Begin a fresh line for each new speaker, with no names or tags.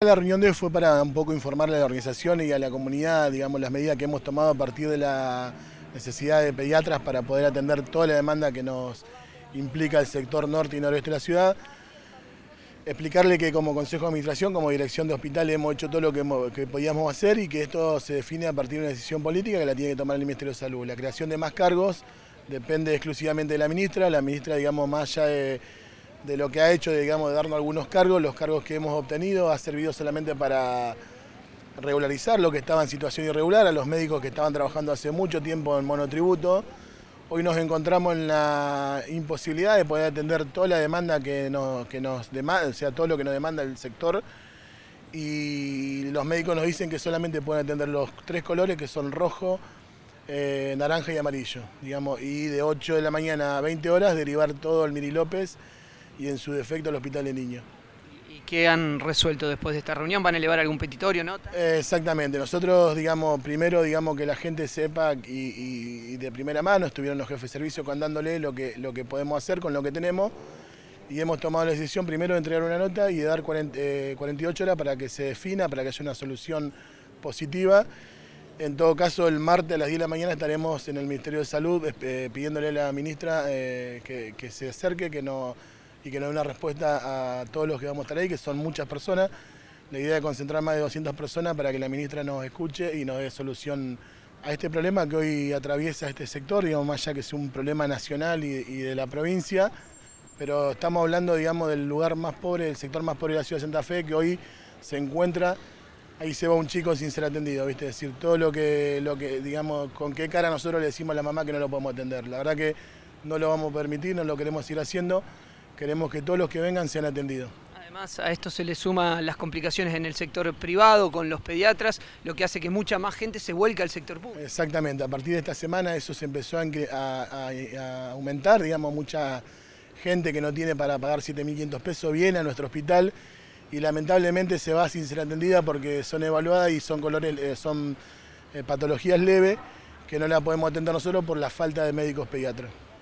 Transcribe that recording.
La reunión de hoy fue para un poco informarle a la organización y a la comunidad, digamos, las medidas que hemos tomado a partir de la necesidad de pediatras para poder atender toda la demanda que nos implica el sector norte y noroeste de la ciudad. Explicarle que como Consejo de Administración, como dirección de hospital, hemos hecho todo lo que, que podíamos hacer y que esto se define a partir de una decisión política que la tiene que tomar el Ministerio de Salud. La creación de más cargos depende exclusivamente de la ministra, la ministra, digamos, más allá de de lo que ha hecho, digamos, de darnos algunos cargos, los cargos que hemos obtenido, ha servido solamente para regularizar lo que estaba en situación irregular, a los médicos que estaban trabajando hace mucho tiempo en monotributo. Hoy nos encontramos en la imposibilidad de poder atender toda la demanda que nos, demanda, o sea, todo lo que nos demanda el sector. Y los médicos nos dicen que solamente pueden atender los tres colores, que son rojo, eh, naranja y amarillo, digamos, y de 8 de la mañana a 20 horas derivar todo el Miri López y en su defecto al Hospital de Niños. ¿Y qué han resuelto después de esta reunión? ¿Van a elevar algún petitorio, no? Exactamente. Nosotros, digamos, primero, digamos, que la gente sepa y, de primera mano estuvieron los jefes de servicio contándole lo que, lo que podemos hacer con lo que tenemos y hemos tomado la decisión primero de entregar una nota y de dar 48 eh, horas para que se defina, para que haya una solución positiva. En todo caso, el martes a las 10 de la mañana estaremos en el Ministerio de Salud eh, pidiéndole a la ministra eh, que, que, se acerque, que no y que le dé una respuesta a todos los que vamos a estar ahí, que son muchas personas. La idea es concentrar más de 200 personas para que la ministra nos escuche y nos dé solución a este problema que hoy atraviesa este sector, digamos, más allá que es un problema nacional y, de la provincia, pero estamos hablando, digamos, del lugar más pobre, del sector más pobre de la ciudad de Santa Fe, que hoy se encuentra, ahí se va un chico sin ser atendido, ¿viste? Es decir, todo lo que, lo que, digamos, con qué cara nosotros le decimos a la mamá que no lo podemos atender. La verdad que no lo vamos a permitir, no lo queremos ir haciendo queremos que todos los que vengan sean atendidos. Además,
a esto se le suma las complicaciones en el sector privado con los pediatras, lo que hace que mucha más gente se vuelca
al sector público. Exactamente, a partir de esta semana eso se empezó a, aumentar, digamos, mucha gente que no tiene para pagar 7.500 pesos viene a nuestro hospital y lamentablemente se va sin ser atendida porque son evaluadas y son, eh, son eh, patologías leves que no la podemos atender nosotros por la falta de médicos pediatras.